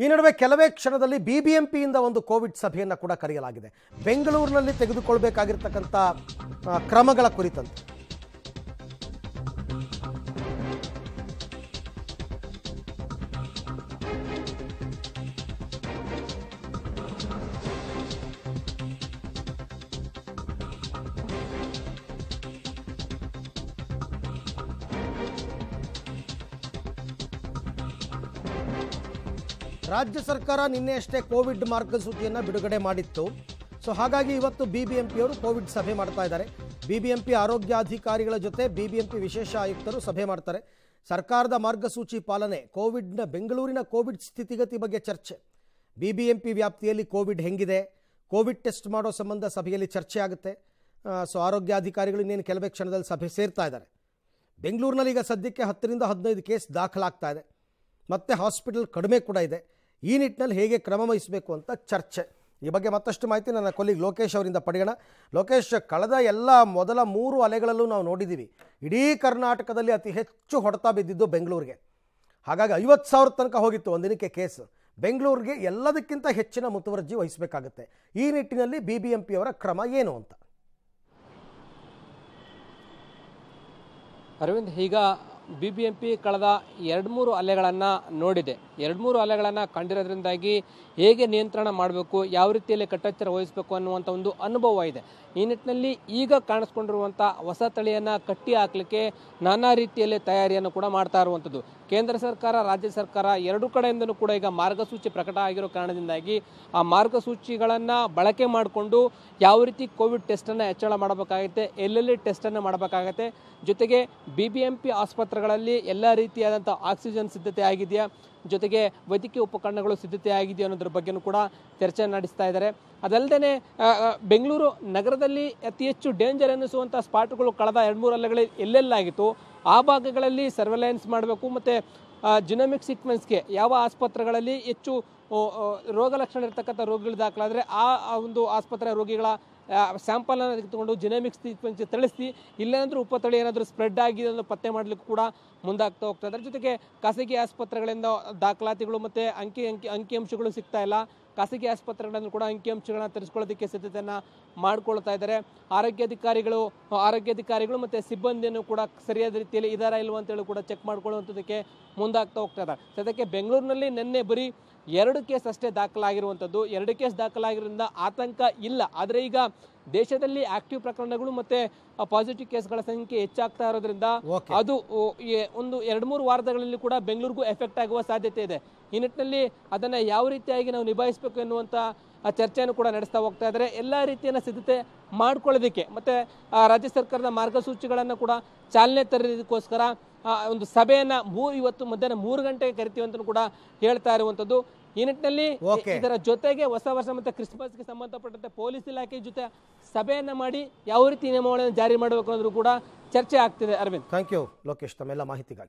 ಈ ನಡುವೆ ಕೆಲವೇ ಕ್ಷಣದಲ್ಲಿ ಬಿ ಬಿ ಎಂ ಪಿಯಿಂದ ಒಂದು ಕೋವಿಡ್ ಸಭೆಯನ್ನು ಕೂಡ ಕರೆಯಲಾಗಿದೆ ಬೆಂಗಳೂರಿನಲ್ಲಿ ತೆಗೆದುಕೊಳ್ಬೇಕಾಗಿರ್ತಕ್ಕಂಥ ಕ್ರಮಗಳ ಕುರಿತಂತೆ ರಾಜ್ಯ ಸರ್ಕಾರ ನಿನ್ನೆ ಅಷ್ಟೇ ಕೋವಿಡ್ ಮಾರ್ಗಸೂಚಿಯನ್ನು ಬಿಡುಗಡೆ ಮಾಡಿತ್ತು ಸೊ ಹಾಗಾಗಿ ಇವತ್ತು ಬಿ ಬಿ ಎಂ ಪಿಯವರು ಕೋವಿಡ್ ಸಭೆ ಮಾಡ್ತಾ ಇದ್ದಾರೆ ಬಿ ಬಿ ಎಂ ಪಿ ಆರೋಗ್ಯಾಧಿಕಾರಿಗಳ ಜೊತೆ ಬಿ ಬಿ ಎಂ ಪಿ ವಿಶೇಷ ಆಯುಕ್ತರು ಸಭೆ ಮಾಡ್ತಾರೆ ಸರ್ಕಾರದ ಮಾರ್ಗಸೂಚಿ ಪಾಲನೆ ಕೋವಿಡ್ನ ಬೆಂಗಳೂರಿನ ಕೋವಿಡ್ ಸ್ಥಿತಿಗತಿ ಬಗ್ಗೆ ಚರ್ಚೆ ಬಿ ಬಿ ಎಂ ಪಿ ವ್ಯಾಪ್ತಿಯಲ್ಲಿ ಕೋವಿಡ್ ಹೆಂಗಿದೆ ಕೋವಿಡ್ ಟೆಸ್ಟ್ ಮಾಡೋ ಸಂಬಂಧ ಸಭೆಯಲ್ಲಿ ಚರ್ಚೆ ಆಗುತ್ತೆ ಸೊ ಆರೋಗ್ಯಾಧಿಕಾರಿಗಳು ಇನ್ನೇನು ಕೆಲವೇ ಕ್ಷಣದಲ್ಲಿ ಸಭೆ ಸೇರ್ತಾ ಇದ್ದಾರೆ ಬೆಂಗಳೂರಿನಲ್ಲಿ ಈಗ ಸದ್ಯಕ್ಕೆ ಹತ್ತರಿಂದ ಹದಿನೈದು ಕೇಸ್ ದಾಖಲಾಗ್ತಾ ಇದೆ ಮತ್ತು ಹಾಸ್ಪಿಟಲ್ ಕಡಿಮೆ ಕೂಡ ಇದೆ ಈ ನಿಟ್ಟಿನಲ್ಲಿ ಹೇಗೆ ಕ್ರಮ ವಹಿಸಬೇಕು ಅಂತ ಚರ್ಚೆ ಈ ಬಗ್ಗೆ ಮತ್ತಷ್ಟು ಮಾಹಿತಿ ನನ್ನ ಕೊಲೀಗ್ ಲೋಕೇಶ್ ಅವರಿಂದ ಪಡೆಯೋಣ ಲೋಕೇಶ್ ಕಳೆದ ಎಲ್ಲ ಮೊದಲ ಮೂರು ಅಲೆಗಳಲ್ಲೂ ನಾವು ನೋಡಿದ್ದೀವಿ ಇಡೀ ಕರ್ನಾಟಕದಲ್ಲಿ ಅತಿ ಹೆಚ್ಚು ಹೊಡೆತ ಬಿದ್ದಿದ್ದು ಬೆಂಗಳೂರಿಗೆ ಹಾಗಾಗಿ ಐವತ್ತು ಸಾವಿರ ತನಕ ಹೋಗಿತ್ತು ಒಂದಿನಕ್ಕೆ ಕೇಸ್ ಬೆಂಗಳೂರಿಗೆ ಎಲ್ಲದಕ್ಕಿಂತ ಹೆಚ್ಚಿನ ಮುತುವರ್ಜಿ ವಹಿಸಬೇಕಾಗುತ್ತೆ ಈ ನಿಟ್ಟಿನಲ್ಲಿ ಬಿ ಬಿ ಎಂ ಪಿಯವರ ಕ್ರಮ ಏನು ಅಂತ ಅರವಿಂದ್ ಈಗ ಬಿ ಬಿ ಎಂ ಪಿ ಕಳೆದ ಎರಡು ಮೂರು ಅಲೆಗಳನ್ನು ನೋಡಿದೆ ಎರಡು ಮೂರು ಅಲೆಗಳನ್ನು ಕಂಡಿರೋದ್ರಿಂದಾಗಿ ಹೇಗೆ ನಿಯಂತ್ರಣ ಮಾಡಬೇಕು ಯಾವ ರೀತಿಯಲ್ಲಿ ಕಟ್ಟೆಚ್ಚರ ವಹಿಸಬೇಕು ಅನ್ನುವಂಥ ಒಂದು ಅನುಭವ ಇದೆ ಈ ನಿಟ್ಟಿನಲ್ಲಿ ಈಗ ಕಾಣಿಸ್ಕೊಂಡಿರುವಂಥ ಹೊಸ ತಳಿಯನ್ನು ಕಟ್ಟಿ ಹಾಕಲಿಕ್ಕೆ ನಾನಾ ರೀತಿಯಲ್ಲಿ ತಯಾರಿಯನ್ನು ಕೂಡ ಮಾಡ್ತಾ ಇರುವಂಥದ್ದು ಕೇಂದ್ರ ಸರ್ಕಾರ ರಾಜ್ಯ ಸರ್ಕಾರ ಎರಡು ಕಡೆಯಿಂದಲೂ ಕೂಡ ಈಗ ಮಾರ್ಗಸೂಚಿ ಪ್ರಕಟ ಆಗಿರೋ ಕಾರಣದಿಂದಾಗಿ ಆ ಮಾರ್ಗಸೂಚಿಗಳನ್ನು ಬಳಕೆ ಮಾಡಿಕೊಂಡು ಯಾವ ರೀತಿ ಕೋವಿಡ್ ಟೆಸ್ಟನ್ನು ಹೆಚ್ಚಳ ಮಾಡಬೇಕಾಗುತ್ತೆ ಎಲ್ಲೆಲ್ಲಿ ಟೆಸ್ಟನ್ನು ಮಾಡಬೇಕಾಗತ್ತೆ ಜೊತೆಗೆ ಬಿ ಬಿ ಎಂ ಪಿ ಆಸ್ಪತ್ರೆಗಳಲ್ಲಿ ಎಲ್ಲ ರೀತಿಯಾದಂಥ ಆಕ್ಸಿಜನ್ ಸಿದ್ಧತೆ ಆಗಿದೆಯಾ ಜೊತೆಗೆ ವೈದ್ಯಕೀಯ ಉಪಕರಣಗಳು ಸಿದ್ಧತೆ ಆಗಿದೆಯೋ ಅನ್ನೋದ್ರ ಬಗ್ಗೆನೂ ಕೂಡ ಚರ್ಚೆ ನಡೆಸ್ತಾ ಇದ್ದಾರೆ ಅದಲ್ಲದೆ ಬೆಂಗಳೂರು ನಗರದಲ್ಲಿ ಅತಿ ಹೆಚ್ಚು ಡೇಂಜರ್ ಎನ್ನಿಸುವಂಥ ಸ್ಪಾಟ್ಗಳು ಕಳೆದ ಎರಡು ಮೂರು ಅಲ್ಲಗಳಲ್ಲಿ ಎಲ್ಲೆಲ್ಲಾಗಿತ್ತು ಆ ಭಾಗಗಳಲ್ಲಿ ಸರ್ವೆಲೆನ್ಸ್ ಮಾಡಬೇಕು ಮತ್ತು ಜಿನಮಿಕ್ ಸೀಕ್ವೆನ್ಸ್ಗೆ ಯಾವ ಆಸ್ಪತ್ರೆಗಳಲ್ಲಿ ಹೆಚ್ಚು ರೋಗ ಲಕ್ಷಣ ಇರತಕ್ಕಂಥ ರೋಗಿಗಳು ದಾಖಲಾದರೆ ಆ ಒಂದು ಆಸ್ಪತ್ರೆ ರೋಗಿಗಳ ಸ್ಯಾಂಪಲನ್ನು ತೆಗೆದುಕೊಂಡು ಜಿನೋಮಿಕ್ಸ್ ಸ್ಥಿತಿ ತಳಿಸಿ ಇಲ್ಲೇನಾದರೂ ಉಪತಳಿ ಏನಾದರೂ ಸ್ಪ್ರೆಡ್ ಆಗಿದೆ ಅನ್ನೋ ಪತ್ತೆ ಮಾಡಲಿಕ್ಕೆ ಕೂಡ ಮುಂದಾಗ್ತಾ ಹೋಗ್ತಾ ಇದ್ದಾರೆ ಜೊತೆಗೆ ಖಾಸಗಿ ಆಸ್ಪತ್ರೆಗಳಿಂದ ದಾಖಲಾತಿಗಳು ಮತ್ತು ಅಂಕಿ ಅಂಕಿ ಅಂಕಿಅಂಶಗಳು ಸಿಗ್ತಾ ಇಲ್ಲ ಖಾಸಗಿ ಆಸ್ಪತ್ರೆಗಳನ್ನು ಕೂಡ ಅಂಕಿಅಂಶಗಳನ್ನ ತರಿಸ್ಕೊಳ್ಳೋದಕ್ಕೆ ಸಿದ್ಧತೆಯನ್ನು ಮಾಡ್ಕೊಳ್ತಾ ಇದ್ದಾರೆ ಆರೋಗ್ಯಾಧಿಕಾರಿಗಳು ಆರೋಗ್ಯಾಧಿಕಾರಿಗಳು ಮತ್ತು ಸಿಬ್ಬಂದಿಯನ್ನು ಕೂಡ ಸರಿಯಾದ ರೀತಿಯಲ್ಲಿ ಇದಾರ ಇಲ್ವ ಅಂತೇಳಿ ಕೂಡ ಚೆಕ್ ಮಾಡ್ಕೊಳ್ಳುವಂಥದ್ದಕ್ಕೆ ಮುಂದಾಗ್ತಾ ಹೋಗ್ತಾ ಇದ್ದಾರೆ ಸದ್ಯಕ್ಕೆ ಬೆಂಗಳೂರಿನಲ್ಲಿ ನಿನ್ನೆ ಬರೀ ಎರಡು ಕೇಸ್ ಅಷ್ಟೇ ದಾಖಲಾಗಿರುವಂಥದ್ದು ಎರಡು ಕೇಸ್ ದಾಖಲಾಗಿರೋದ್ರಿಂದ ಆತಂಕ ಇಲ್ಲ ಆದರೆ ಈಗ ದೇಶದಲ್ಲಿ ಆಕ್ಟಿವ್ ಪ್ರಕರಣಗಳು ಮತ್ತೆ ಪಾಸಿಟಿವ್ ಕೇಸ್ಗಳ ಸಂಖ್ಯೆ ಹೆಚ್ಚಾಗ್ತಾ ಇರೋದ್ರಿಂದ ಅದು ಒಂದು ಎರಡು ಮೂರು ವಾರಗಳಲ್ಲಿ ಕೂಡ ಬೆಂಗಳೂರಿಗೂ ಎಫೆಕ್ಟ್ ಆಗುವ ಸಾಧ್ಯತೆ ಇದೆ ಈ ನಿಟ್ಟಿನಲ್ಲಿ ಅದನ್ನು ಯಾವ ರೀತಿಯಾಗಿ ನಾವು ನಿಭಾಯಿಸಬೇಕು ಎನ್ನುವಂಥ ಚರ್ಚೆಯನ್ನು ಕೂಡ ನಡೆಸ್ತಾ ಹೋಗ್ತಾ ಇದ್ದಾರೆ ಎಲ್ಲ ರೀತಿಯ ಸಿದ್ಧತೆ ಮಾಡ್ಕೊಳ್ಳೋದಕ್ಕೆ ಮತ್ತು ರಾಜ್ಯ ಸರ್ಕಾರದ ಮಾರ್ಗಸೂಚಿಗಳನ್ನು ಕೂಡ ಚಾಲನೆ ತರೋದಕ್ಕೋಸ್ಕರ ಒಂದು ಸಭೆಯನ್ನು ಮೂರು ಇವತ್ತು ಮಧ್ಯಾಹ್ನ ಮೂರು ಗಂಟೆಗೆ ಕರಿತೀವಿ ಅಂತಲೂ ಕೂಡ ಹೇಳ್ತಾ ಇರುವಂಥದ್ದು ಈ ನಿಟ್ಟಿನಲ್ಲಿ ಇದರ ಜೊತೆಗೆ ಹೊಸ ವರ್ಷ ಮತ್ತು ಕ್ರಿಸ್ಮಸ್ಗೆ ಸಂಬಂಧಪಟ್ಟಂತೆ ಪೊಲೀಸ್ ಇಲಾಖೆ ಜೊತೆ ಸಭೆಯನ್ನು ಮಾಡಿ ಯಾವ ರೀತಿ ನಿಯಮಗಳನ್ನು ಜಾರಿ ಮಾಡಬೇಕು ಅನ್ನೋದು ಕೂಡ ಚರ್ಚೆ ಆಗ್ತಿದೆ ಅರವಿಂದ್ ಥ್ಯಾಂಕ್ ಯು ಲೋಕೇಶ್ ತಮ್ಮೆಲ್ಲ ಮಾಹಿತಿಗಾಗಿ